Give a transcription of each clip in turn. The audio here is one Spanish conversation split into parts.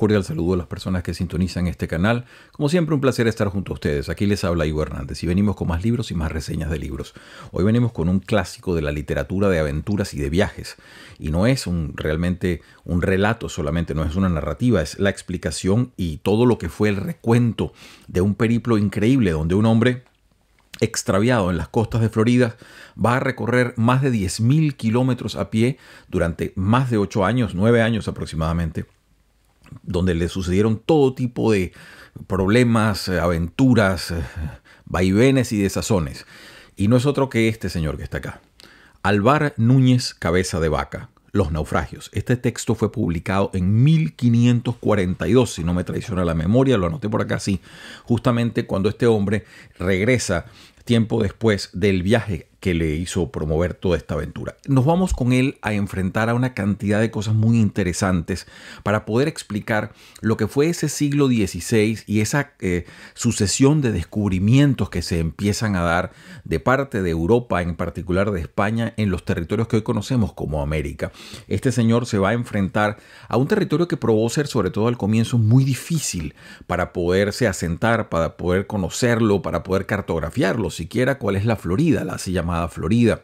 cordial saludo a las personas que sintonizan este canal. Como siempre, un placer estar junto a ustedes. Aquí les habla Ivo Hernández y venimos con más libros y más reseñas de libros. Hoy venimos con un clásico de la literatura de aventuras y de viajes. Y no es un, realmente un relato solamente, no es una narrativa, es la explicación y todo lo que fue el recuento de un periplo increíble donde un hombre extraviado en las costas de Florida, va a recorrer más de 10.000 kilómetros a pie durante más de 8 años, 9 años aproximadamente, donde le sucedieron todo tipo de problemas, eh, aventuras, eh, vaivenes y desazones. Y no es otro que este señor que está acá. Alvar Núñez Cabeza de Vaca, Los naufragios. Este texto fue publicado en 1542, si no me traiciona la memoria, lo anoté por acá, así, justamente cuando este hombre regresa tiempo después del viaje que le hizo promover toda esta aventura. Nos vamos con él a enfrentar a una cantidad de cosas muy interesantes para poder explicar lo que fue ese siglo XVI y esa eh, sucesión de descubrimientos que se empiezan a dar de parte de Europa, en particular de España, en los territorios que hoy conocemos como América. Este señor se va a enfrentar a un territorio que probó ser, sobre todo al comienzo, muy difícil para poderse asentar, para poder conocerlo, para poder cartografiarlo, siquiera cuál es la Florida, la se llamada Florida,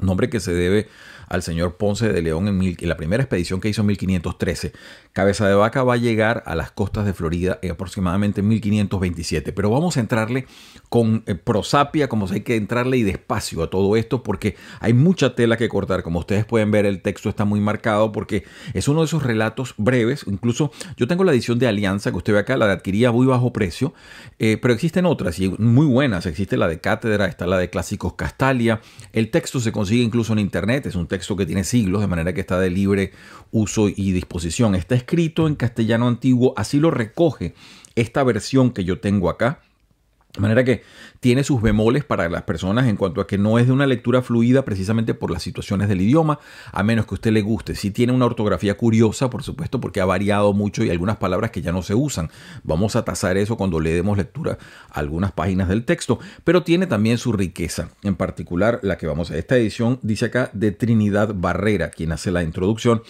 nombre que se debe al señor Ponce de León en, la primera expedición que hizo en 1513. Cabeza de Vaca va a llegar a las costas de Florida en aproximadamente 1527. Pero vamos a entrarle con eh, prosapia, como se hay que entrarle y despacio a todo esto, porque hay mucha tela que cortar. Como ustedes pueden ver, el texto está muy marcado porque es uno de esos relatos breves. Incluso yo tengo la edición de Alianza que usted ve acá, la adquiría muy bajo precio, eh, pero existen otras y muy buenas. Existe la de Cátedra, está la de Clásicos Castalia. El texto se consigue incluso en Internet, es un que tiene siglos, de manera que está de libre uso y disposición. Está escrito en castellano antiguo, así lo recoge esta versión que yo tengo acá de manera que tiene sus bemoles para las personas en cuanto a que no es de una lectura fluida precisamente por las situaciones del idioma, a menos que usted le guste. Si sí tiene una ortografía curiosa, por supuesto, porque ha variado mucho y algunas palabras que ya no se usan. Vamos a tasar eso cuando le demos lectura a algunas páginas del texto, pero tiene también su riqueza, en particular la que vamos a esta edición, dice acá, de Trinidad Barrera, quien hace la introducción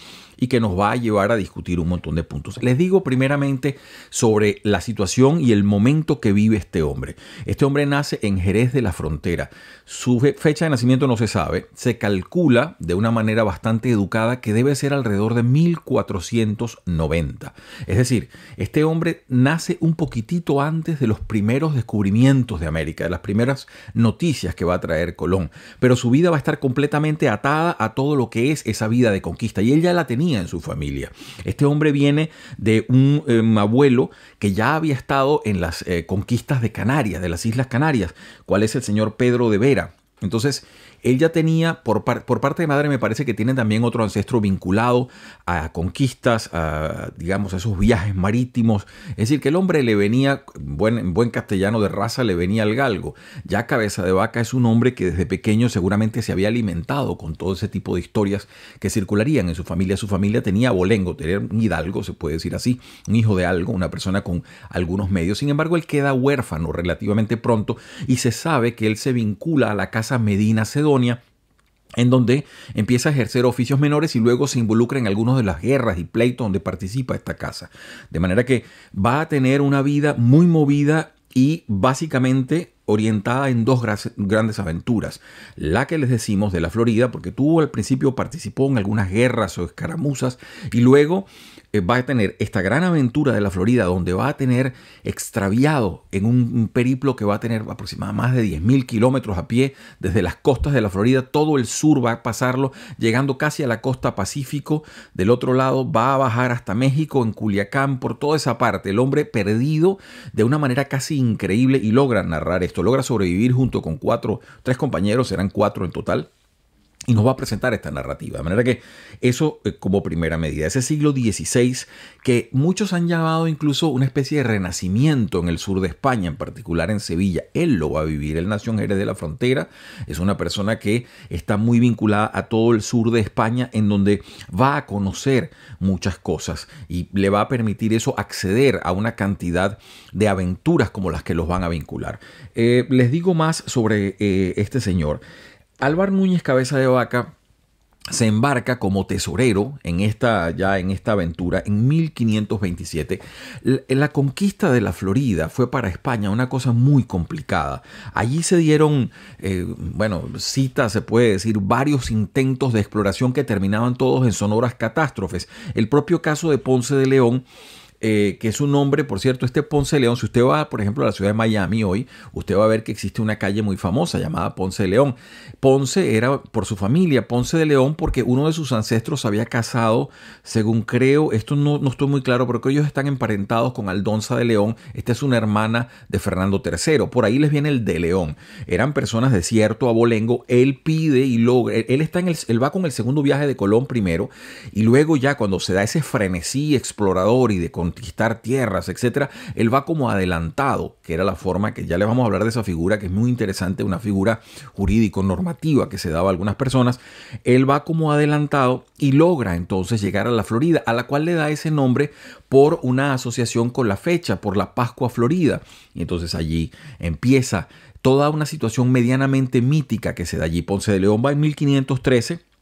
y que nos va a llevar a discutir un montón de puntos. Les digo primeramente sobre la situación y el momento que vive este hombre. Este hombre nace en Jerez de la Frontera. Su fecha de nacimiento no se sabe. Se calcula de una manera bastante educada que debe ser alrededor de 1490. Es decir, este hombre nace un poquitito antes de los primeros descubrimientos de América, de las primeras noticias que va a traer Colón. Pero su vida va a estar completamente atada a todo lo que es esa vida de conquista. Y él ya la tenía en su familia. Este hombre viene de un, em, abuelo que ya había estado en las eh, conquistas de Canarias, de las Islas Canarias, cuál es el señor Pedro de Vera. Entonces, él ya tenía, por, parte de madre, me parece que tiene también otro ancestro vinculado a conquistas, a, digamos, a esos viajes marítimos. Es decir, que el hombre le venía, buen, buen castellano de raza, le venía al galgo. Ya Cabeza de Vaca es un hombre que desde pequeño seguramente se había alimentado con todo ese tipo de historias que circularían en su familia. Su familia tenía bolengo, tenía un hidalgo, se puede decir así, un hijo de algo, una persona con algunos medios. Sin embargo, él queda huérfano relativamente pronto y se sabe que él se vincula a la casa Medina Cedo en donde empieza a ejercer oficios menores y luego se involucra en algunas de las guerras y pleitos donde participa esta casa. De manera que va a tener una vida muy movida y básicamente orientada en dos grandes aventuras. La que les decimos de la Florida, porque tuvo al principio participó en algunas guerras o escaramuzas y luego eh, va a tener esta gran aventura de la Florida, donde va a tener extraviado en un, periplo que va a tener aproximadamente más de 10.000 kilómetros a pie desde las costas de la Florida, todo el sur va a pasarlo, llegando casi a la costa Pacífico, del otro lado va a bajar hasta México, en Culiacán, por toda esa parte, el hombre perdido de una manera casi increíble y logra narrar esto, logra sobrevivir junto con cuatro, tres compañeros, serán cuatro en total y nos va a presentar esta narrativa. De manera que eso eh, como primera medida, ese siglo XVI que muchos han llamado incluso una especie de renacimiento en el sur de España, en particular en Sevilla, él lo va a vivir, él nación, en de la Frontera, es una persona que está muy vinculada a todo el sur de España en donde va a conocer muchas cosas y le va a permitir eso acceder a una cantidad de aventuras como las que los van a vincular. Eh, les digo más sobre eh, este señor. Álvar Núñez Cabeza de Vaca se embarca como tesorero en esta ya en esta aventura en 1527. Eh, la conquista de la Florida fue para España una cosa muy complicada. Allí se dieron, eh, bueno, cita se puede decir, varios intentos de exploración que terminaban todos en sonoras catástrofes. El propio caso de Ponce de León eh, que es un nombre, por cierto, este Ponce de León, si usted va, por ejemplo, a la ciudad de Miami hoy, usted va a ver que existe una calle muy famosa llamada Ponce de León. Ponce era por su familia, Ponce de León, porque uno de sus ancestros había casado, según creo, esto no, estoy muy claro, pero que ellos están emparentados con Aldonza de León, esta es una hermana de Fernando III, por ahí les viene el de León. Eran personas de cierto abolengo, él pide y logra, él, está en el, él va con el segundo viaje de Colón primero, y luego ya cuando se da ese frenesí explorador y de conquistar tierras, etcétera. Él va como adelantado, que era la forma que ya les vamos a hablar de esa figura, que es muy interesante, una figura jurídico-normativa que se daba a algunas personas. Él va como adelantado y logra entonces llegar a la Florida, a la cual le da ese nombre por una asociación con la fecha, por la Pascua Florida. Y entonces allí empieza toda una situación medianamente mítica que se da allí. Ponce de León va en 1513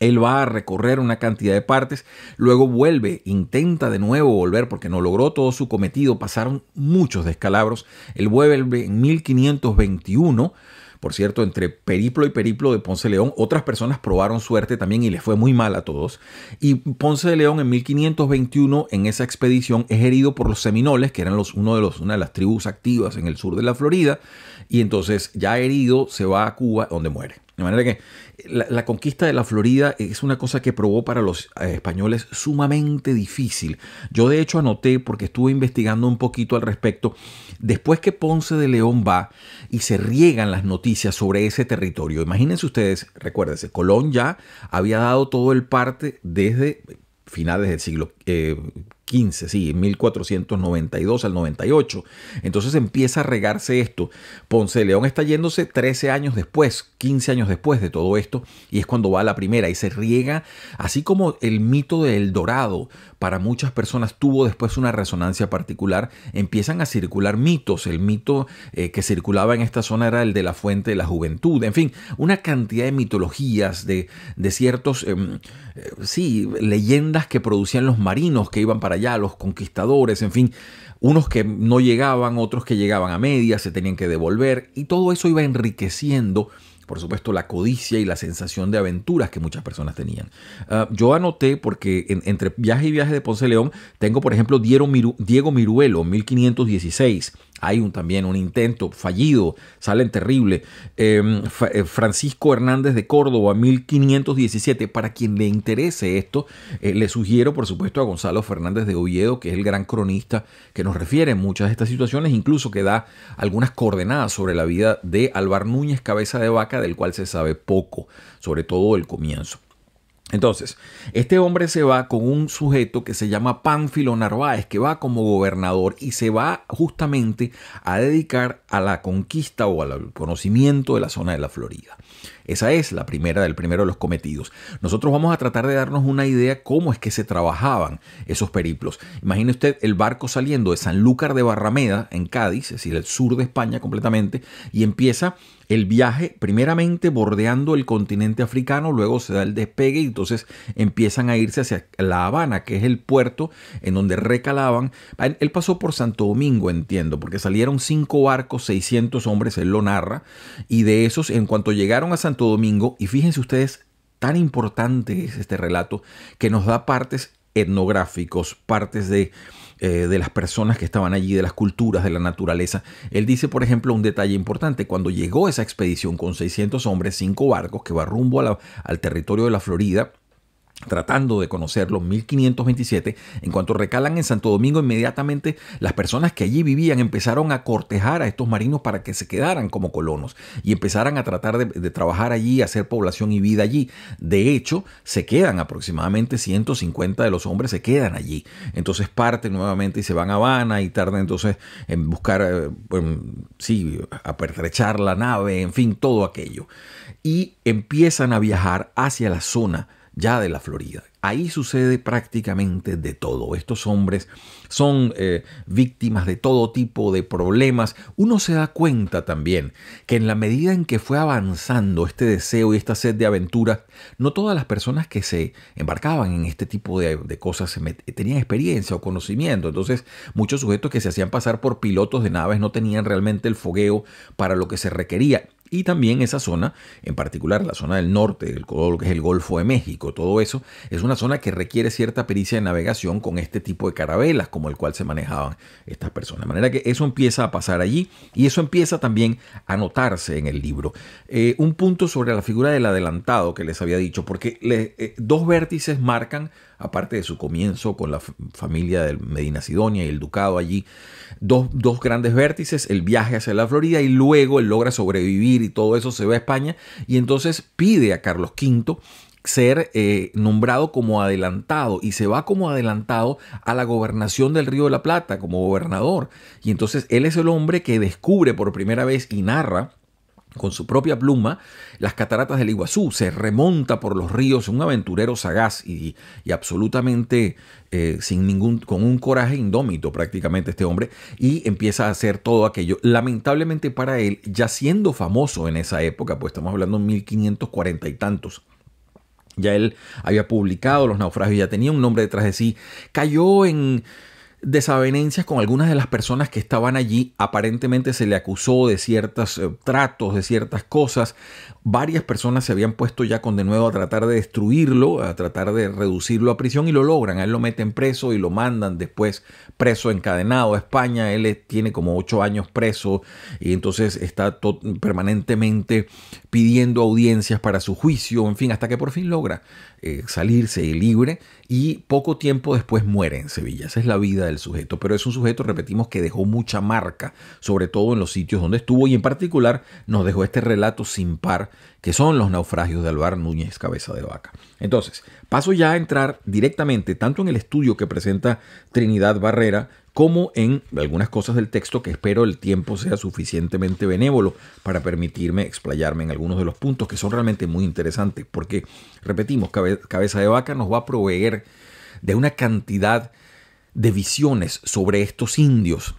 él va a recorrer una cantidad de partes, luego vuelve, intenta de nuevo volver porque no logró todo su cometido, pasaron muchos descalabros. Él vuelve en 1521. Por cierto, entre Periplo y Periplo de Ponce de León, otras personas probaron suerte también y les fue muy mal a todos. Y Ponce de León en 1521, en esa expedición, es herido por los Seminoles, que eran los, uno de los, una de las tribus activas en el sur de la Florida. Y entonces, ya herido, se va a Cuba, donde muere. De manera que la, conquista de la Florida es una cosa que probó para los eh, españoles sumamente difícil. Yo de hecho anoté, porque estuve investigando un poquito al respecto, después que Ponce de León va y se riegan las noticias sobre ese territorio. Imagínense ustedes, recuérdense, Colón ya había dado todo el parte desde finales del siglo eh, 15, sí, 1492 al 98. Entonces empieza a regarse esto. Ponce de León está yéndose 13 años después, 15 años después de todo esto, y es cuando va a la primera y se riega, así como el mito del dorado para muchas personas tuvo después una resonancia particular, empiezan a circular mitos. El mito eh, que circulaba en esta zona era el de la fuente de la juventud, en fin, una cantidad de mitologías, de, de ciertos, em, eh, sí, leyendas que producían los marinos que iban para allá, los conquistadores, en fin, unos que no llegaban, otros que llegaban a media, se tenían que devolver, y todo eso iba enriqueciendo por supuesto, la codicia y la sensación de aventuras que muchas personas tenían. Ah, yo anoté, porque entre viaje y viaje de Ponce León, tengo, por ejemplo, Diego, Diego Miruelo, 1516. Hay también un intento fallido, salen terrible. Em, eh, Francisco Hernández de Córdoba, 1517. Para quien le interese esto, eh, le sugiero, por supuesto, a Gonzalo Fernández de Oviedo, que es el gran cronista que nos refiere en muchas de estas situaciones, incluso que da algunas coordenadas sobre la vida de Álvar Núñez Cabeza de Vaca del cual se sabe poco, sobre todo el comienzo. Entonces, este hombre se va con un sujeto que se llama Pánfilo Narváez, que va como gobernador y se va justamente a dedicar a la conquista o al conocimiento de la zona de la Florida. Esa es la primera del primero de los cometidos. Nosotros vamos a tratar de darnos una idea cómo es que se trabajaban esos periplos. Imagine usted el barco saliendo de Sanlúcar de Barrameda, en Cádiz, es decir, el sur de España completamente, y empieza el viaje primeramente bordeando el continente africano, luego se da el despegue y entonces empiezan a irse hacia La Habana, que es el puerto en donde recalaban. Él pasó por Santo Domingo, entiendo, porque salieron cinco barcos, 600 hombres, él lo narra, y de esos, en cuanto llegaron a Santo Domingo, y fíjense ustedes, tan importante es este relato que nos da partes etnográficos, partes de, eh, de las personas que estaban allí, de las culturas, de la naturaleza. Él dice, por ejemplo, un detalle importante, cuando llegó esa expedición con 600 hombres, cinco barcos que va rumbo al territorio de la Florida, tratando de conocer 1527, en cuanto recalan en Santo Domingo inmediatamente, las personas que allí vivían empezaron a cortejar a estos marinos para que se quedaran como colonos y empezaran a tratar de, trabajar allí, hacer población y vida allí. De hecho, se quedan aproximadamente 150 de los hombres, se quedan allí. Entonces parten nuevamente y se van a Habana y tardan entonces en buscar, eh, sí, la nave, en fin, todo aquello. Y empiezan a viajar hacia la zona ya de la Florida. Ahí sucede prácticamente de todo. Estos hombres son eh, víctimas de todo tipo de problemas. Uno se da cuenta también que en la medida en que fue avanzando este deseo y esta sed de aventura, no todas las personas que se embarcaban en este tipo de, cosas tenían experiencia o conocimiento. Entonces, muchos sujetos que se hacían pasar por pilotos de naves no tenían realmente el fogueo para lo que se requería. Y también esa zona, en particular la zona del norte, el, que es el Golfo de México, todo eso, es una zona que requiere cierta pericia de navegación con este tipo de carabelas como el cual se manejaban estas personas. De manera que eso empieza a pasar allí y eso empieza también a notarse en el libro. Eh, un punto sobre la figura del adelantado que les había dicho, porque eh, dos vértices marcan aparte de su comienzo con la familia de Medina Sidonia y el ducado allí, dos, grandes vértices, el viaje hacia la Florida y luego él logra sobrevivir y todo eso se va a España y entonces pide a Carlos V ser eh, nombrado como adelantado y se va como adelantado a la gobernación del Río de la Plata como gobernador. Y entonces él es el hombre que descubre por primera vez y narra con su propia pluma las cataratas del Iguazú, se remonta por los ríos, un aventurero sagaz y, absolutamente eh, sin ningún, con un coraje indómito prácticamente este hombre, y empieza a hacer todo aquello. Lamentablemente para él, ya siendo famoso en esa época, pues estamos hablando de 1540 y tantos, ya él había publicado Los naufragios, ya tenía un nombre detrás de sí, cayó en desavenencias con algunas de las personas que estaban allí. Aparentemente se le acusó de ciertos eh, tratos, de ciertas cosas. Varias personas se habían puesto ya con de nuevo a tratar de destruirlo, a tratar de reducirlo a prisión y lo logran. A él lo meten preso y lo mandan después preso encadenado a España. Él tiene como ocho años preso y entonces está permanentemente pidiendo audiencias para su juicio, en fin, hasta que por fin logra eh, salirse libre y poco tiempo después muere en Sevilla. Esa es la vida del sujeto, pero es un sujeto, repetimos, que dejó mucha marca, sobre todo en los sitios donde estuvo y en particular nos dejó este relato sin par que son los naufragios de Álvaro Núñez Cabeza de Vaca. Entonces, paso ya a entrar directamente tanto en el estudio que presenta Trinidad Barrera como en algunas cosas del texto que espero el tiempo sea suficientemente benévolo para permitirme explayarme en algunos de los puntos que son realmente muy interesantes, porque, repetimos, Cabeza de Vaca nos va a proveer de una cantidad de visiones sobre estos indios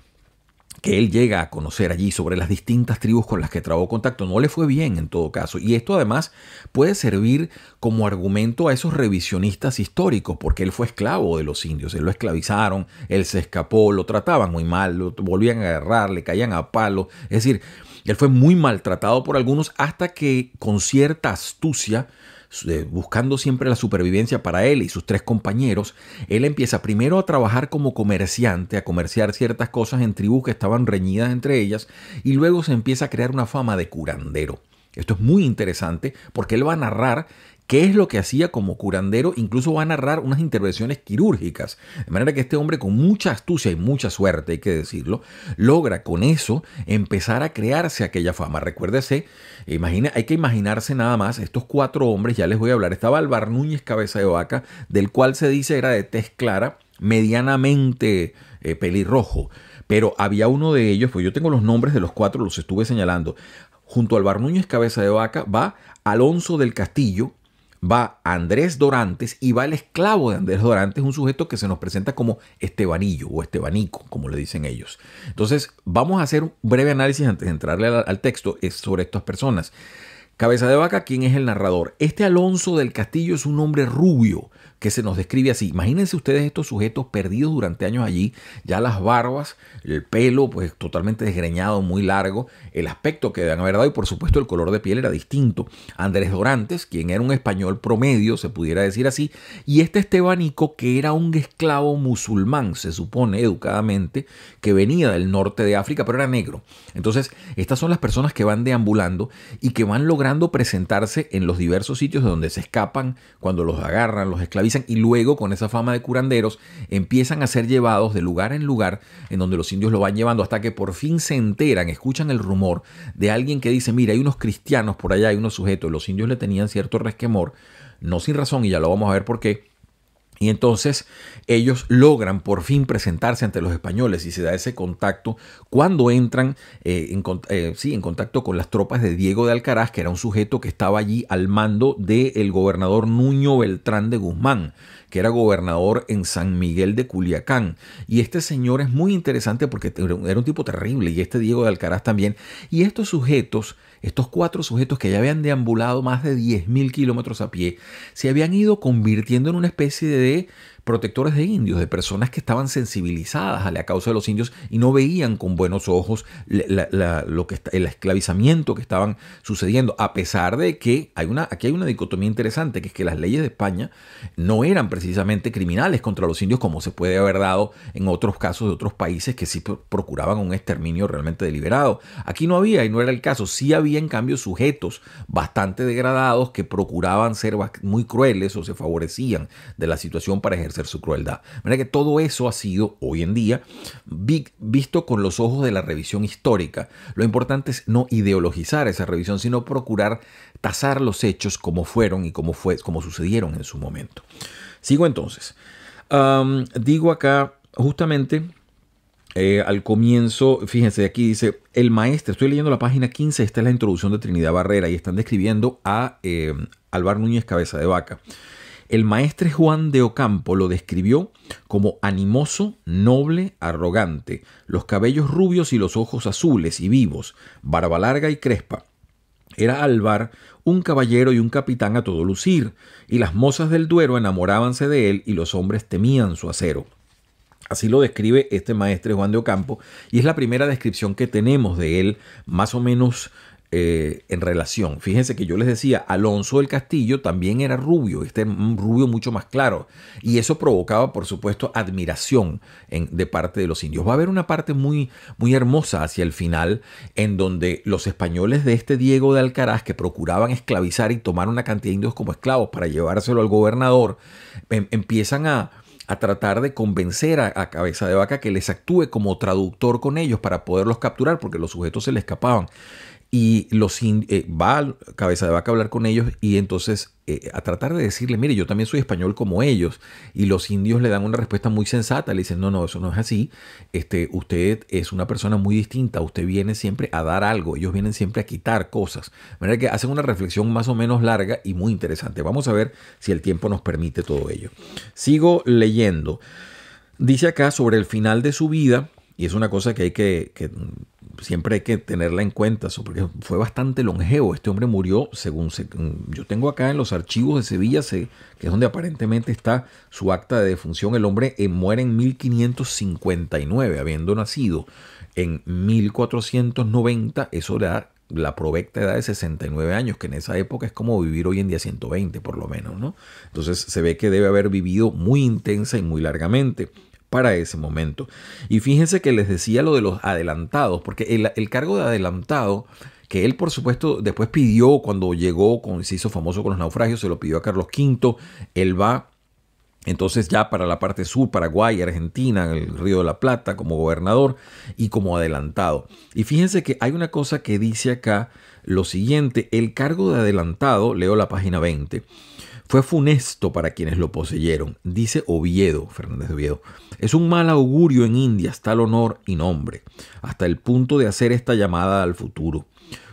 que él llega a conocer allí sobre las distintas tribus con las que trabó contacto. No le fue bien en todo caso. Y esto además puede servir como argumento a esos revisionistas históricos, porque él fue esclavo de los indios. Él lo esclavizaron, él se escapó, lo trataban muy mal, lo volvían a agarrar, le caían a palo. Es decir, él fue muy maltratado por algunos hasta que con cierta astucia eh, buscando siempre la supervivencia para él y sus tres compañeros, él empieza primero a trabajar como comerciante, a comerciar ciertas cosas en tribus que estaban reñidas entre ellas, y luego se empieza a crear una fama de curandero. Esto es muy interesante porque él va a narrar qué es lo que hacía como curandero, incluso va a narrar unas intervenciones quirúrgicas. De manera que este hombre con mucha astucia y mucha suerte, hay que decirlo, logra con eso empezar a crearse aquella fama. Recuérdese, hay que imaginarse nada más estos cuatro hombres, ya les voy a hablar. Estaba Alvar Núñez Cabeza de Vaca, del cual se dice era de tez clara, medianamente eh, pelirrojo. Pero había uno de ellos, pues yo tengo los nombres de los cuatro, los estuve señalando. Junto a Alvar Núñez Cabeza de Vaca va Alonso del Castillo, va Andrés Dorantes y va el esclavo de Andrés Dorantes, un sujeto que se nos presenta como Estebanillo o Estebanico, como le dicen ellos. Entonces, vamos a hacer un breve análisis antes de entrarle al, texto eh, sobre estas personas. Cabeza de vaca, ¿quién es el narrador? Este Alonso del Castillo es un hombre rubio, que se nos describe así. Imagínense ustedes estos sujetos perdidos durante años allí, ya las barbas, el pelo pues totalmente desgreñado, muy largo, el aspecto que deben haber dado y por supuesto el color de piel era distinto. Andrés Dorantes, quien era un español promedio, se pudiera decir así, y este Estebanico que era un esclavo musulmán, se supone educadamente, que venía del norte de África, pero era negro. Entonces, estas son las personas que van deambulando y que van logrando presentarse en los diversos sitios de donde se escapan cuando los agarran, los esclavos y luego con esa fama de curanderos empiezan a ser llevados de lugar en lugar en donde los indios lo van llevando hasta que por fin se enteran, escuchan el rumor de alguien que dice, mira, hay unos cristianos por allá, hay unos sujetos, los indios le tenían cierto resquemor, no sin razón y ya lo vamos a ver por qué, y entonces ellos logran por fin presentarse ante los españoles y se da ese contacto cuando entran eh, en, eh, sí, en, contacto con las tropas de Diego de Alcaraz, que era un sujeto que estaba allí al mando del gobernador Nuño Beltrán de Guzmán que era gobernador en San Miguel de Culiacán. Y este señor es muy interesante porque era un tipo terrible, y este Diego de Alcaraz también. Y estos sujetos, estos cuatro sujetos que ya habían deambulado más de 10.000 kilómetros a pie, se habían ido convirtiendo en una especie de protectores de indios, de personas que estaban sensibilizadas a la causa de los indios y no veían con buenos ojos lo que, el esclavizamiento que estaban sucediendo, a pesar de que hay una, aquí hay una dicotomía interesante, que es que las leyes de España no eran precisamente criminales contra los indios como se puede haber dado en otros casos de otros países que sí procuraban un exterminio realmente deliberado. Aquí no había y no era el caso, sí había en cambio sujetos bastante degradados que procuraban ser muy crueles o se favorecían de la situación para ejercer su crueldad. Mira que todo eso ha sido, hoy en día, visto con los ojos de la revisión histórica. Lo importante es no ideologizar esa revisión, sino procurar tasar los hechos como fueron y como, fue, como sucedieron en su momento. Sigo entonces. digo acá justamente eh, al comienzo, fíjense, aquí dice, el maestro, estoy leyendo la página 15, esta es la introducción de Trinidad Barrera y están describiendo a eh, Álvaro Núñez Cabeza de Vaca. El maestre Juan de Ocampo lo describió como animoso, noble, arrogante, los cabellos rubios y los ojos azules y vivos, barba larga y crespa. Era Alvar un caballero y un capitán a todo lucir, y las mozas del Duero enamorábanse de él y los hombres temían su acero. Así lo describe este maestre Juan de Ocampo, y es la primera descripción que tenemos de él, más o menos eh, en relación. Fíjense que yo les decía, Alonso del Castillo también era rubio, este rubio mucho más claro, y eso provocaba, por supuesto, admiración de parte de los indios. Va a haber una parte muy, muy hermosa hacia el final, en donde los españoles de este Diego de Alcaraz, que procuraban esclavizar y tomar una cantidad de indios como esclavos para llevárselo al gobernador, em, empiezan a, a tratar de convencer a, a, Cabeza de Vaca que les actúe como traductor con ellos para poderlos capturar, porque los sujetos se les escapaban y los indios, eh, va a cabeza de vaca a hablar con ellos y entonces eh, a tratar de decirle, mire, yo también soy español como ellos. Y los indios le dan una respuesta muy sensata, le dicen, no, no, eso no es así. Este, usted es una persona muy distinta, usted viene siempre a dar algo, ellos vienen siempre a quitar cosas. De manera que hacen una reflexión más o menos larga y muy interesante. Vamos a ver si el tiempo nos permite todo ello. Sigo leyendo. Dice acá sobre el final de su vida, y es una cosa que hay que, siempre hay que tenerla en cuenta, porque fue bastante longevo. Este hombre murió, según mm, yo tengo acá en los archivos de Sevilla, que es donde aparentemente está su acta de defunción, el hombre eh, muere en 1559, habiendo nacido en 1490, eso da la provecta edad de 69 años, que en esa época es como vivir hoy en día 120 por lo menos, ¿no? Entonces se ve que debe haber vivido muy intensa y muy largamente para ese momento. Y fíjense que les decía lo de los adelantados, porque el, cargo de adelantado que él por supuesto después pidió cuando llegó, con, se hizo famoso con los naufragios, se lo pidió a Carlos V, él va entonces ya para la parte sur, Paraguay, Argentina, el Río de la Plata como gobernador y como adelantado. Y fíjense que hay una cosa que dice acá lo siguiente, el cargo de adelantado, leo la página 20, fue funesto para quienes lo poseyeron, dice Oviedo, Fernández de Oviedo. Es un mal augurio en India hasta el honor y nombre, hasta el punto de hacer esta llamada al futuro.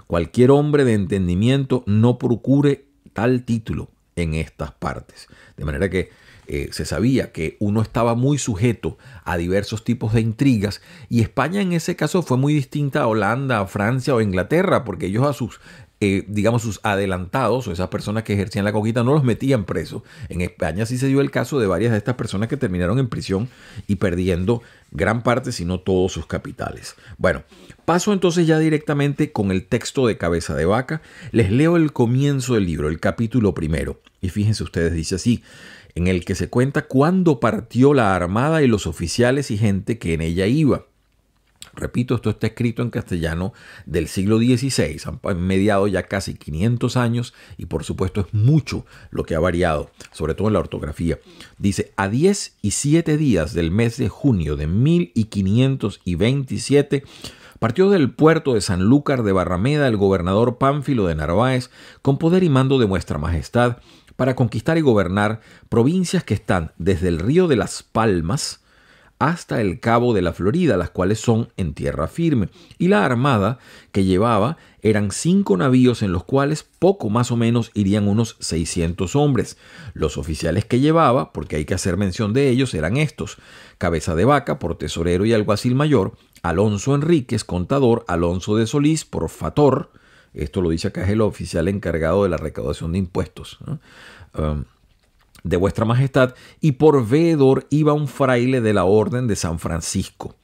Cualquier hombre de entendimiento no procure tal título en estas partes. De manera que eh, se sabía que uno estaba muy sujeto a diversos tipos de intrigas y España en ese caso fue muy distinta a Holanda, a Francia o Inglaterra, porque ellos a sus eh, digamos, sus adelantados o esas personas que ejercían la coquita no los metían presos. En España sí se dio el caso de varias de estas personas que terminaron en prisión y perdiendo gran parte, si no todos sus capitales. Bueno, paso entonces ya directamente con el texto de Cabeza de Vaca. Les leo el comienzo del libro, el capítulo primero. Y fíjense ustedes, dice así en el que se cuenta cuándo partió la armada y los oficiales y gente que en ella iba. Repito, esto está escrito en castellano del siglo XVI, han mediado ya casi 500 años y por supuesto es mucho lo que ha variado, sobre todo en la ortografía. Dice, a 10 y 7 días del mes de junio de 1527, partió del puerto de Sanlúcar de Barrameda el gobernador Pánfilo de Narváez con poder y mando de vuestra majestad para conquistar y gobernar provincias que están desde el río de las Palmas, hasta el Cabo de la Florida, las cuales son en tierra firme, y la armada que llevaba eran cinco navíos en los cuales poco más o menos irían unos 600 hombres. Los oficiales que llevaba, porque hay que hacer mención de ellos, eran estos, Cabeza de Vaca por tesorero y alguacil mayor, Alonso Enríquez, contador, Alonso de Solís por fator, esto lo dice acá es el oficial encargado de la recaudación de impuestos. Um, de vuestra majestad, y por veedor iba un fraile de la Orden de San Francisco,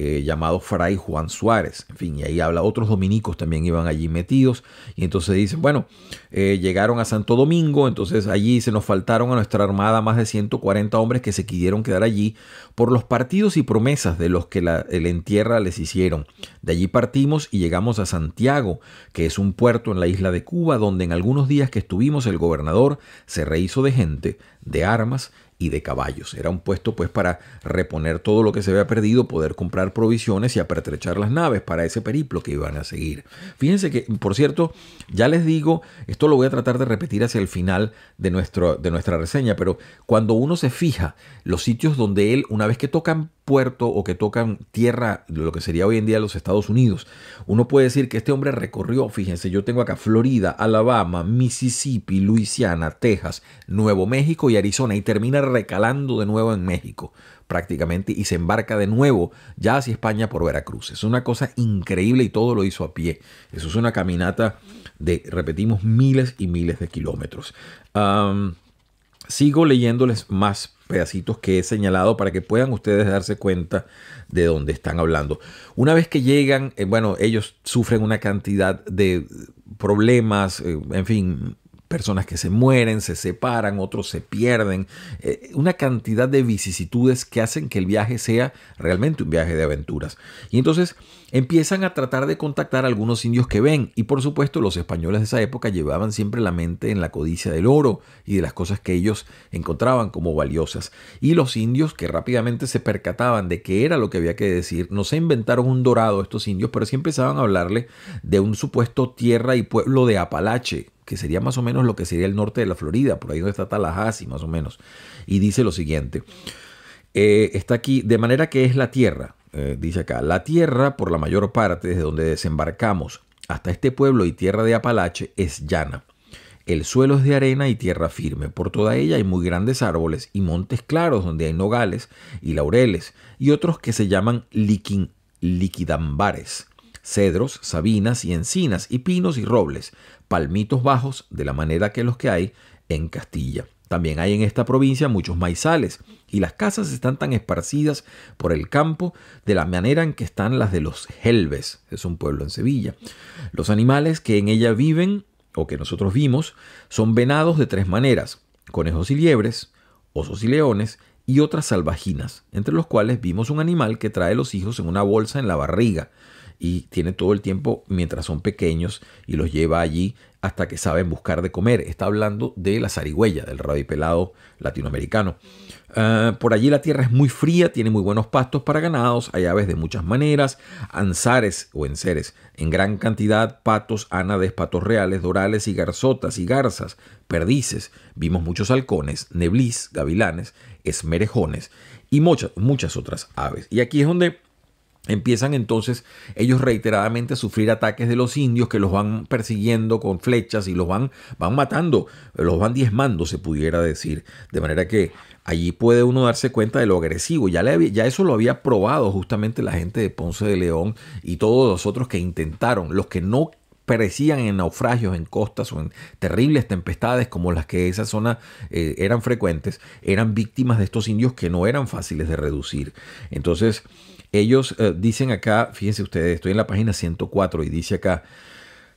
eh, llamado Fray Juan Suárez. En fin, y ahí habla, otros dominicos también iban allí metidos. Y entonces dicen, bueno, eh, llegaron a Santo Domingo, entonces allí se nos faltaron a nuestra armada más de 140 hombres que se quisieron quedar allí por los partidos y promesas de los que la, el entierra les hicieron. De allí partimos y llegamos a Santiago, que es un puerto en la isla de Cuba, donde en algunos días que estuvimos el gobernador se rehizo de gente, de armas, y de caballos. Era un puesto pues para reponer todo lo que se había perdido, poder comprar provisiones y apertrechar las naves para ese periplo que iban a seguir. Fíjense que, por cierto, ya les digo, esto lo voy a tratar de repetir hacia el final de, nuestro, de nuestra reseña, pero cuando uno se fija los sitios donde él, una vez que tocan puerto o que tocan tierra, lo que sería hoy en día los Estados Unidos. Uno puede decir que este hombre recorrió, fíjense, yo tengo acá Florida, Alabama, Mississippi, Luisiana, Texas, Nuevo México y Arizona y termina recalando de nuevo en México prácticamente y se embarca de nuevo ya hacia España por Veracruz. Es una cosa increíble y todo lo hizo a pie. Eso es una caminata de, repetimos, miles y miles de kilómetros. sigo leyéndoles más pedacitos que he señalado para que puedan ustedes darse cuenta de dónde están hablando. Una vez que llegan, eh, bueno, ellos sufren una cantidad de problemas, eh, en fin, personas que se mueren, se separan, otros se pierden, eh, una cantidad de vicisitudes que hacen que el viaje sea realmente un viaje de aventuras. Y entonces empiezan a tratar de contactar a algunos indios que ven, y por supuesto los españoles de esa época llevaban siempre la mente en la codicia del oro y de las cosas que ellos encontraban como valiosas. Y los indios que rápidamente se percataban de qué era lo que había que decir, no se inventaron un dorado estos indios, pero sí empezaban a hablarle de un supuesto tierra y pueblo de Apalache, que sería más o menos lo que sería el norte de la Florida, por ahí donde está Tallahassee, más o menos. Y dice lo siguiente. Eh, está aquí, de manera que es la tierra, eh, dice acá, la tierra por la mayor parte desde donde desembarcamos hasta este pueblo y tierra de Apalache es llana. El suelo es de arena y tierra firme. Por toda ella hay muy grandes árboles y montes claros donde hay nogales y laureles y otros que se llaman liquidambares, cedros, sabinas y encinas y pinos y robles palmitos bajos, de la manera que los que hay en Castilla. También hay en esta provincia muchos maizales y las casas están tan esparcidas por el campo de la manera en que están las de los Helves, es un pueblo en Sevilla. Los animales que en ella viven o que nosotros vimos son venados de tres maneras, conejos y liebres, osos y leones y otras salvajinas, entre los cuales vimos un animal que trae los hijos en una bolsa en la barriga y tiene todo el tiempo mientras son pequeños y los lleva allí hasta que saben buscar de comer. Está hablando de la zarigüeya, del radipelado latinoamericano. Ah, por allí la tierra es muy fría, tiene muy buenos pastos para ganados, hay aves de muchas maneras, anzares o enseres en gran cantidad, patos, ánades, patos reales, dorales y garzotas y garzas, perdices. Vimos muchos halcones, neblis gavilanes, esmerejones y muchas, muchas otras aves. Y aquí es donde Empiezan entonces ellos reiteradamente a sufrir ataques de los indios que los van persiguiendo con flechas y los van, van matando, los van diezmando, se pudiera decir. De manera que allí puede uno darse cuenta de lo agresivo. Ya, ya eso lo había probado justamente la gente de Ponce de León y todos los otros que intentaron, los que no perecían en naufragios, en costas o en terribles tempestades como las que esa zona eh, eran frecuentes, eran víctimas de estos indios que no eran fáciles de reducir. Entonces, ellos eh, dicen acá, fíjense ustedes, estoy en la página 104 y dice acá,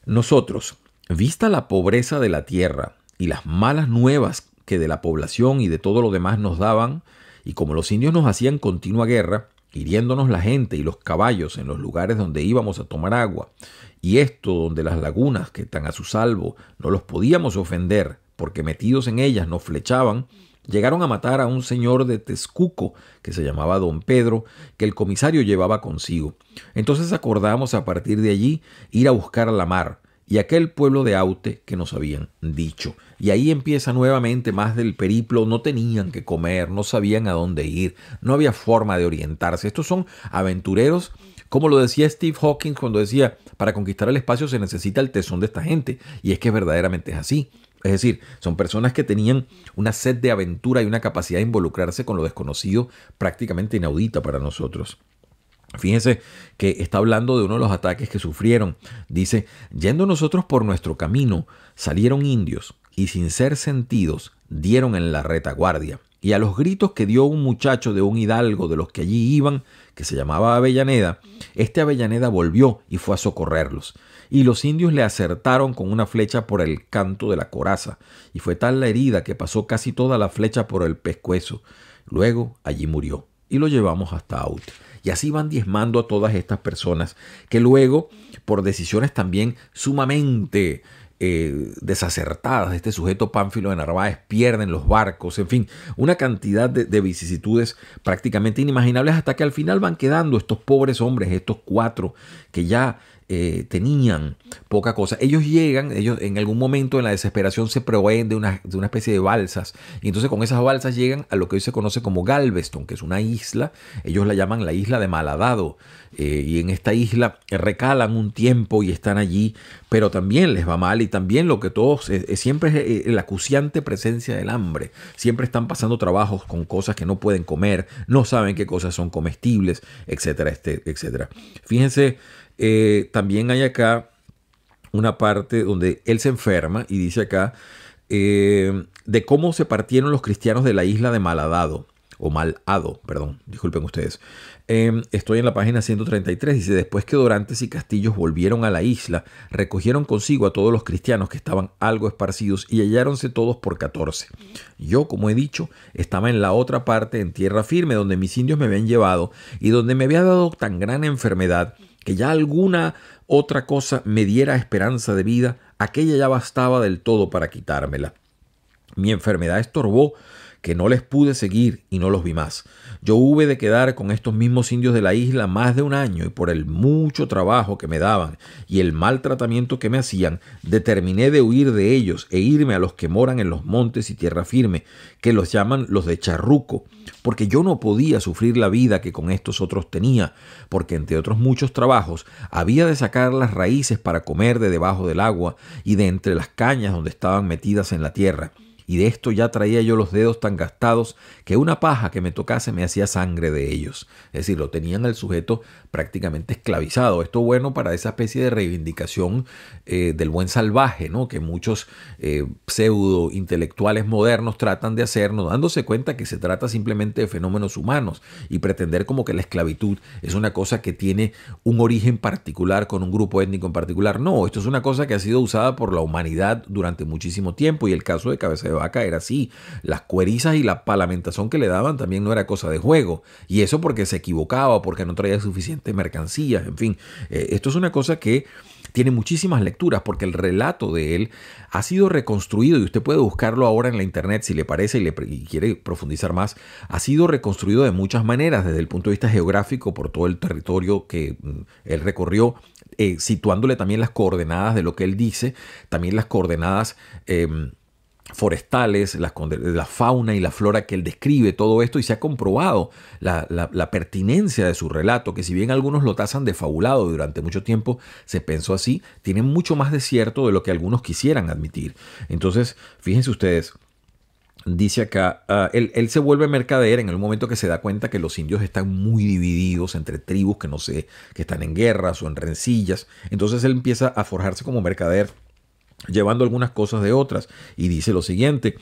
nosotros, vista la pobreza de la tierra y las malas nuevas que de la población y de todo lo demás nos daban, y como los indios nos hacían continua guerra, hiriéndonos la gente y los caballos en los lugares donde íbamos a tomar agua, y esto donde las lagunas que están a su salvo no los podíamos ofender, porque metidos en ellas nos flechaban, Llegaron a matar a un señor de Tezcuco que se llamaba Don Pedro, que el comisario llevaba consigo. Entonces acordamos a partir de allí ir a buscar a la mar y aquel pueblo de Aute que nos habían dicho. Y ahí empieza nuevamente más del periplo, no tenían que comer, no sabían a dónde ir, no había forma de orientarse. Estos son aventureros como lo decía Steve Hawking cuando decía, para conquistar el espacio se necesita el tesón de esta gente. Y es que verdaderamente es así. Es decir, son personas que tenían una sed de aventura y una capacidad de involucrarse con lo desconocido prácticamente inaudita para nosotros. Fíjense que está hablando de uno de los ataques que sufrieron. Dice, yendo nosotros por nuestro camino, salieron indios y sin ser sentidos dieron en la retaguardia. Y a los gritos que dio un muchacho de un hidalgo de los que allí iban, que se llamaba Avellaneda, este Avellaneda volvió y fue a socorrerlos y los indios le acertaron con una flecha por el canto de la coraza, y fue tal la herida que pasó casi toda la flecha por el pescuezo. Luego allí murió, y lo llevamos hasta Out. Y así van diezmando a todas estas personas, que luego, por decisiones también sumamente eh, desacertadas este sujeto Pánfilo de Narváez, pierden los barcos, en fin, una cantidad de, vicisitudes prácticamente inimaginables hasta que al final van quedando estos pobres hombres, estos cuatro que ya eh, tenían poca cosa. Ellos llegan, ellos en algún momento en la desesperación se proveen de una, especie de balsas. Y entonces con esas balsas llegan a lo que hoy se conoce como Galveston, que es una isla. Ellos la llaman la isla de Maladado. Eh, y en esta isla recalan un tiempo y están allí, pero también les va mal. Y también lo que todos, eh, siempre es la acuciante presencia del hambre. Siempre están pasando trabajos con cosas que no pueden comer, no saben qué cosas son comestibles, etcétera, este, etcétera. Fíjense eh, también hay acá una parte donde él se enferma y dice acá eh, de cómo se partieron los cristianos de la isla de Malhadado o Malhado, perdón, disculpen ustedes. Em, estoy en la página 133, dice, después que Dorantes y Castillos volvieron a la isla, recogieron consigo a todos los cristianos que estaban algo esparcidos y halláronse todos por 14. Yo, como he dicho, estaba en la otra parte, en tierra firme, donde mis indios me habían llevado y donde me había dado tan gran enfermedad que ya alguna otra cosa me diera esperanza de vida, aquella ya bastaba del todo para quitármela. Mi enfermedad estorbó que no les pude seguir y no los vi más. Yo hube de quedar con estos mismos indios de la isla más de un año y por el mucho trabajo que me daban y el mal tratamiento que me hacían, determiné de huir de ellos e irme a los que moran en los montes y tierra firme, que los llaman los de charruco, porque yo no podía sufrir la vida que con estos otros tenía, porque entre otros muchos trabajos había de sacar las raíces para comer de debajo del agua y de entre las cañas donde estaban metidas en la tierra y de esto ya traía yo los dedos tan gastados que una paja que me tocase me hacía sangre de ellos. Es decir, lo tenían al sujeto prácticamente esclavizado. Esto bueno para esa especie de reivindicación eh, del buen salvaje, ¿no? que muchos eh, pseudo intelectuales modernos tratan de hacernos, dándose cuenta que se trata simplemente de fenómenos humanos y pretender como que la esclavitud es una cosa que tiene un origen particular con un grupo étnico en particular. No, esto es una cosa que ha sido usada por la humanidad durante muchísimo tiempo y el caso de Cabeza va caer así. Las cuerizas y la palamentación que le daban también no era cosa de juego. Y eso porque se equivocaba, porque no traía suficientes mercancías, en fin. Eh, esto es una cosa que tiene muchísimas lecturas porque el relato de él ha sido reconstruido y usted puede buscarlo ahora en la internet si le parece y, le, quiere profundizar más. Ha sido reconstruido de muchas maneras desde el punto de vista geográfico por todo el territorio que mm, él recorrió, eh, situándole también las coordenadas de lo que él dice, también las coordenadas... Em, forestales, la, fauna y la flora que él describe, todo esto, y se ha comprobado la, pertinencia de su relato, que si bien algunos lo tasan de fabulado durante mucho tiempo, se pensó así, tiene mucho más de cierto de lo que algunos quisieran admitir. Entonces, fíjense ustedes, Dice acá, ah, él, él, se vuelve mercader en el momento que se da cuenta que los indios están muy divididos entre tribus que no sé, que están en guerras o en rencillas. Entonces él empieza a forjarse como mercader llevando algunas cosas de otras. Y dice lo siguiente,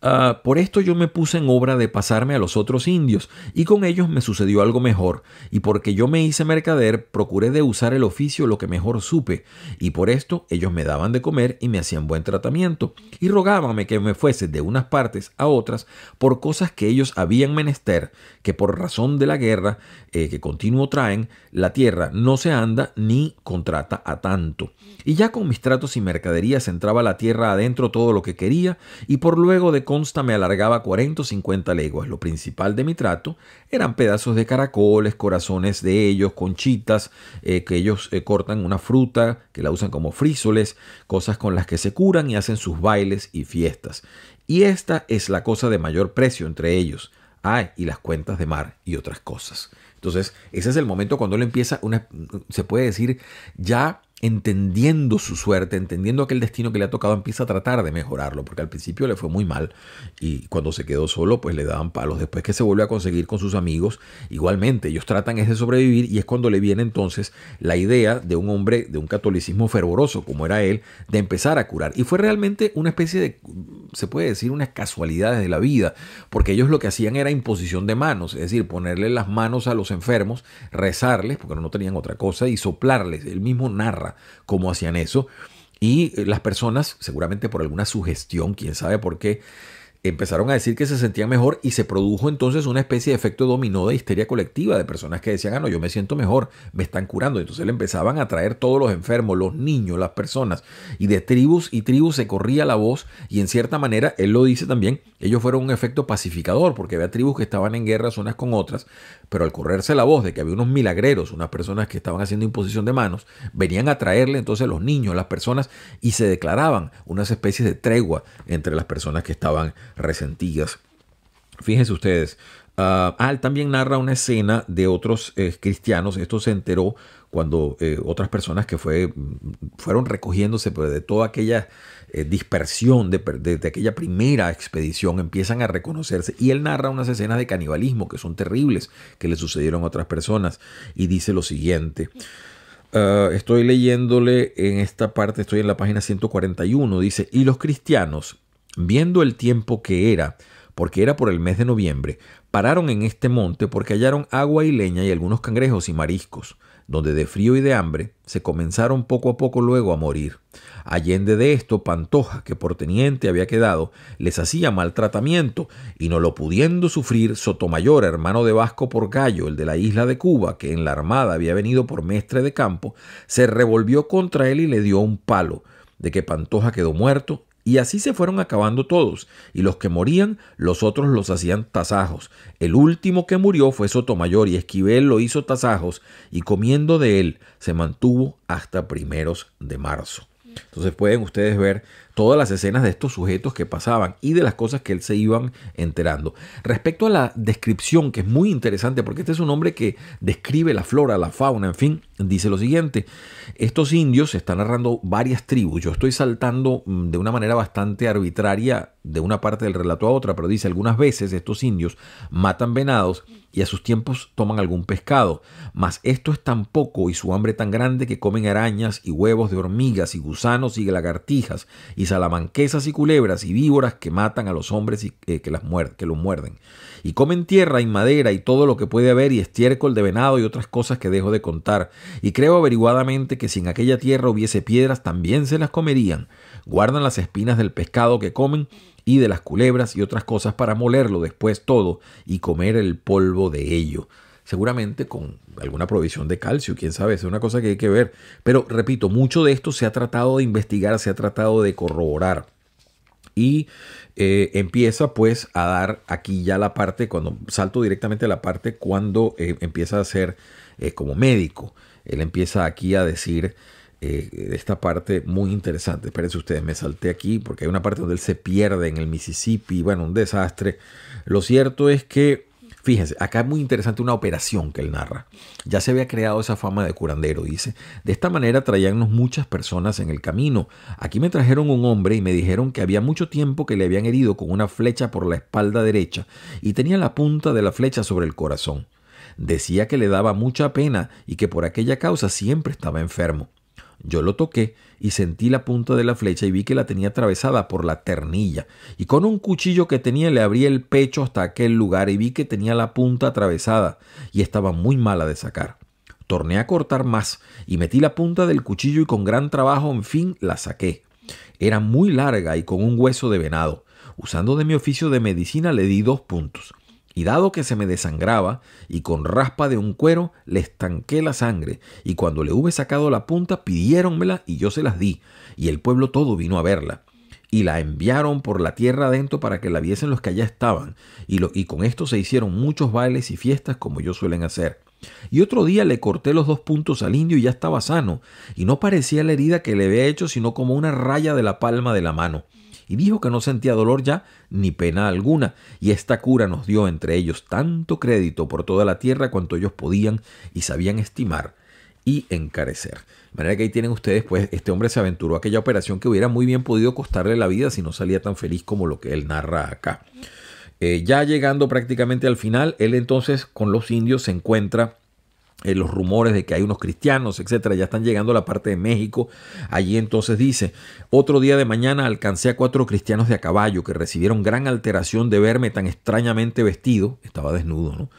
Ah, por esto yo me puse en obra de pasarme a los otros indios, y con ellos me sucedió algo mejor, y porque yo me hice mercader, procuré de usar el oficio lo que mejor supe, y por esto ellos me daban de comer y me hacían buen tratamiento, y rogábame que me fuese de unas partes a otras por cosas que ellos habían menester, que por razón de la guerra eh, que continuo traen, la tierra no se anda ni contrata a tanto. Y ya con mis tratos y mercaderías entraba la tierra adentro todo lo que quería, y por luego de consta me alargaba 40 o 50 leguas. Lo principal de mi trato eran pedazos de caracoles, corazones de ellos, conchitas, eh, que ellos eh, cortan una fruta, que la usan como frísoles, cosas con las que se curan y hacen sus bailes y fiestas. Y esta es la cosa de mayor precio entre ellos. Ah, y las cuentas de mar y otras cosas. Entonces, ese es el momento cuando él empieza, una, se puede decir, ya entendiendo su suerte, entendiendo aquel destino que le ha tocado, empieza a tratar de mejorarlo, porque al principio le fue muy mal y cuando se quedó solo, pues le daban palos. Después que se vuelve a conseguir con sus amigos, igualmente, ellos tratan es de sobrevivir y es cuando le viene entonces la idea de un hombre de un catolicismo fervoroso como era él, de empezar a curar. Y fue realmente una especie de, se puede decir, unas casualidades de la vida, porque ellos lo que hacían era imposición de manos, es decir, ponerle las manos a los enfermos, rezarles, porque no tenían otra cosa, y soplarles. Él mismo narra cómo hacían eso. Y eh, las personas, seguramente por alguna sugestión, quién sabe por qué, empezaron a decir que se sentían mejor y se produjo entonces una especie de efecto dominó de histeria colectiva de personas que decían, ah, no, yo me siento mejor, me están curando. Entonces le empezaban a traer todos los enfermos, los niños, las personas. Y de tribus y tribus se corría la voz y en cierta manera, él lo dice también, ellos fueron un efecto pacificador porque había tribus que estaban en guerras unas con otras, pero al correrse la voz de que había unos milagreros, unas personas que estaban haciendo imposición de manos, venían a traerle entonces los niños, las personas y se declaraban unas especies de tregua entre las personas que estaban resentidas. Fíjense ustedes, Ah, Al ah, también narra una escena de otros eh, cristianos. Esto se enteró cuando eh, otras personas que fue, fueron recogiéndose pues, de toda aquella eh, dispersión de, aquella primera expedición empiezan a reconocerse. Y él narra unas escenas de canibalismo que son terribles que le sucedieron a otras personas. Y dice lo siguiente. Ah, estoy leyéndole en esta parte, estoy en la página 141. Dice, y los cristianos Viendo el tiempo que era, porque era por el mes de noviembre, pararon en este monte porque hallaron agua y leña y algunos cangrejos y mariscos, donde de frío y de hambre se comenzaron poco a poco luego a morir. Allende de esto, Pantoja, que por teniente había quedado, les hacía mal tratamiento, y no lo pudiendo sufrir, Sotomayor, hermano de Vasco por Gallo, el de la isla de Cuba, que en la armada había venido por mestre de campo, se revolvió contra él y le dio un palo, de que Pantoja quedó muerto y así se fueron acabando todos, y los que morían, los otros los hacían tasajos. El último que murió fue Sotomayor, y Esquivel lo hizo tasajos, y comiendo de él se mantuvo hasta primeros de marzo. Entonces pueden ustedes ver todas las escenas de estos sujetos que pasaban y de las cosas que él se iban enterando. Respecto a la descripción, que es muy interesante, porque este es un hombre que describe la flora, la fauna, en fin, dice lo siguiente, estos indios, están narrando varias tribus, yo estoy saltando mm, de una manera bastante arbitraria de una parte del relato a otra, pero dice, algunas veces estos indios matan venados y a sus tiempos toman algún pescado, mas esto es tan poco y su hambre tan grande que comen arañas y huevos de hormigas y gusanos y lagartijas y salamanquesas y culebras y víboras que matan a los hombres y, eh, que, las que los muerden. Y comen tierra y madera y todo lo que puede haber y estiércol de venado y otras cosas que dejo de contar y creo averiguadamente que si en aquella tierra hubiese piedras también se las comerían. Guardan las espinas del pescado que comen y de las culebras y otras cosas para molerlo después todo y comer el polvo de ello. Seguramente con alguna provisión de calcio, quién sabe, es una cosa que hay que ver. Pero repito, mucho de esto se ha tratado de investigar, se ha tratado de corroborar y eh, empieza pues a dar aquí ya la parte, cuando salto directamente a la parte cuando eh, empieza a ser eh, como médico. Él empieza aquí a decir eh, esta parte muy interesante. Espérense ustedes, me salté aquí porque hay una parte donde él se pierde en el Mississippi. Bueno, un desastre. Lo cierto es que, fíjense, acá es muy interesante una operación que él narra. Ya se había creado esa fama de curandero, dice. De esta manera traíannos muchas personas en el camino. Aquí me trajeron un hombre y me dijeron que había mucho tiempo que le habían herido con una flecha por la espalda derecha y tenía la punta de la flecha sobre el corazón. Decía que le daba mucha pena y que por aquella causa siempre estaba enfermo. Yo lo toqué y sentí la punta de la flecha y vi que la tenía atravesada por la ternilla. Y con un cuchillo que tenía le abrí el pecho hasta aquel lugar y vi que tenía la punta atravesada y estaba muy mala de sacar. Torné a cortar más y metí la punta del cuchillo y con gran trabajo en fin la saqué. Era muy larga y con un hueso de venado. Usando de mi oficio de medicina le di dos puntos y dado que se me desangraba, y con raspa de un cuero le estanqué la sangre, y cuando le hube sacado la punta pidiéronmela y yo se las di, y el pueblo todo vino a verla. Y la enviaron por la tierra adentro para que la viesen los que allá estaban, y, y con esto se hicieron muchos bailes y fiestas como yo suelen hacer. Y otro día le corté los dos puntos al indio y ya estaba sano, y no parecía la herida que le había hecho, sino como una raya de la palma de la mano y dijo que no sentía dolor ya ni pena alguna, y esta cura nos dio entre ellos tanto crédito por toda la tierra cuanto ellos podían y sabían estimar y encarecer. De manera que ahí tienen ustedes, pues este hombre se aventuró a aquella operación que hubiera muy bien podido costarle la vida si no salía tan feliz como lo que él narra acá. Eh, ya llegando prácticamente al final, él entonces con los indios se encuentra eh, los rumores de que hay unos cristianos, etcétera, ya están llegando a la parte de México. Allí entonces dice: Otro día de mañana alcancé a cuatro cristianos de a caballo que recibieron gran alteración de verme tan extrañamente vestido. Estaba desnudo, ¿no?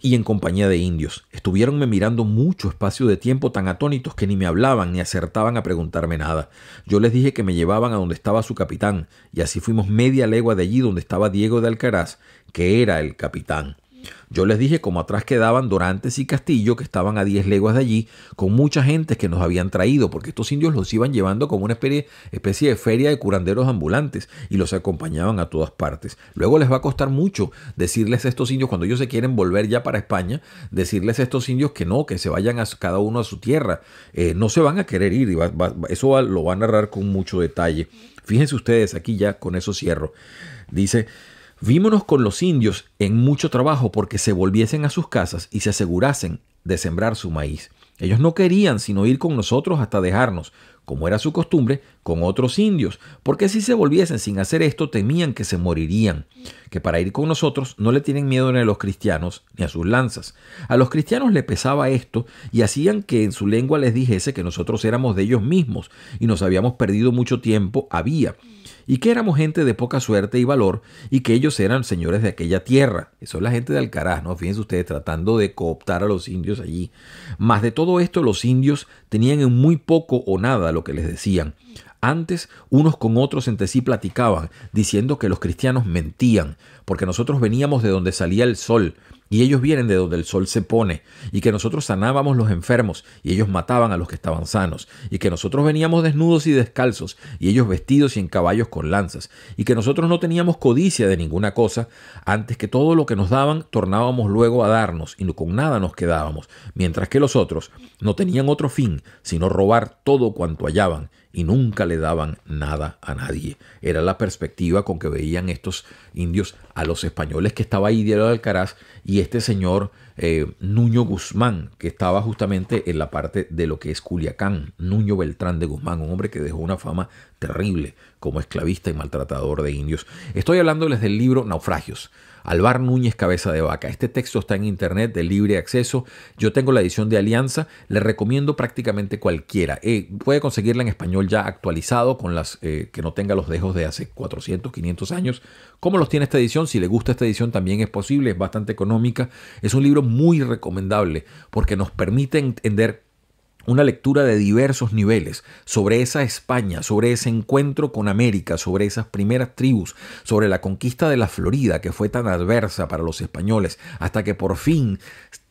y en compañía de indios. Estuvieronme mirando mucho espacio de tiempo tan atónitos que ni me hablaban ni acertaban a preguntarme nada. Yo les dije que me llevaban a donde estaba su capitán, y así fuimos media legua de allí donde estaba Diego de Alcaraz, que era el capitán. Yo les dije como atrás quedaban Dorantes y Castillo, que estaban a 10 leguas de allí, con mucha gente que nos habían traído, porque estos indios los iban llevando como una especie de feria de curanderos ambulantes y los acompañaban a todas partes. Luego les va a costar mucho decirles a estos indios, cuando ellos se quieren volver ya para España, decirles a estos indios que no, que se vayan a cada uno a su tierra. Eh, no se van a querer ir, y eso lo va a narrar con mucho detalle. Fíjense ustedes, aquí ya con eso cierro. Dice, Vímonos con los indios en mucho trabajo porque se volviesen a sus casas y se asegurasen de sembrar su maíz. Ellos no querían sino ir con nosotros hasta dejarnos, como era su costumbre, con otros indios, porque si se volviesen sin hacer esto temían que se morirían, que para ir con nosotros no le tienen miedo ni a los cristianos ni a sus lanzas. A los cristianos le pesaba esto y hacían que en su lengua les dijese que nosotros éramos de ellos mismos y nos habíamos perdido mucho tiempo había y que éramos gente de poca suerte y valor y que ellos eran señores de aquella tierra. Eso es la gente de Alcaraz, ¿no? Fíjense ustedes, tratando de cooptar a los indios allí. Más de todo esto, los indios tenían en muy poco o nada lo que les decían. Antes unos con otros entre sí platicaban, diciendo que los cristianos mentían, porque nosotros veníamos de donde salía el sol y ellos vienen de donde el sol se pone, y que nosotros sanábamos los enfermos, y ellos mataban a los que estaban sanos, y que nosotros veníamos desnudos y descalzos, y ellos vestidos y en caballos con lanzas, y que nosotros no teníamos codicia de ninguna cosa, antes que todo lo que nos daban tornábamos luego a darnos, y con nada nos quedábamos, mientras que los otros no tenían otro fin, sino robar todo cuanto hallaban, y nunca le daban nada a nadie. Era la perspectiva con que veían estos indios a los españoles que estaba ahí Diego de Alcaraz y este señor eh, Nuño Guzmán, que estaba justamente en la parte de lo que es Culiacán, Nuño Beltrán de Guzmán, un hombre que dejó una fama terrible, como esclavista y maltratador de indios. Estoy hablándoles del libro Naufragios, Alvar Núñez Cabeza de Vaca. Este texto está en internet de libre acceso. Yo tengo la edición de Alianza. Le recomiendo prácticamente cualquiera. Eh, puede conseguirla en español ya actualizado con las eh, que no tenga los dejos de hace 400, 500 años. ¿Cómo los tiene esta edición? Si le gusta esta edición también es posible. Es bastante económica. Es un libro muy recomendable porque nos permite entender una lectura de diversos niveles sobre esa España, sobre ese encuentro con América, sobre esas primeras tribus, sobre la conquista de la Florida que fue tan adversa para los españoles, hasta que por fin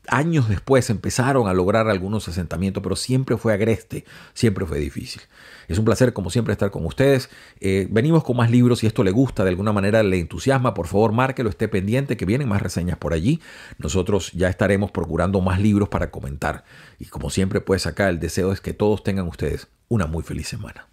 años después empezaron a lograr algunos asentamientos, pero siempre fue agreste, siempre fue difícil. Es un placer, como siempre, estar con ustedes. Eh, venimos con más libros. Si esto le gusta, de alguna manera le entusiasma, por favor, márquelo, esté pendiente, que vienen más reseñas por allí. Nosotros ya estaremos procurando más libros para comentar. Y como siempre, pues acá el deseo es que todos tengan ustedes una muy feliz semana.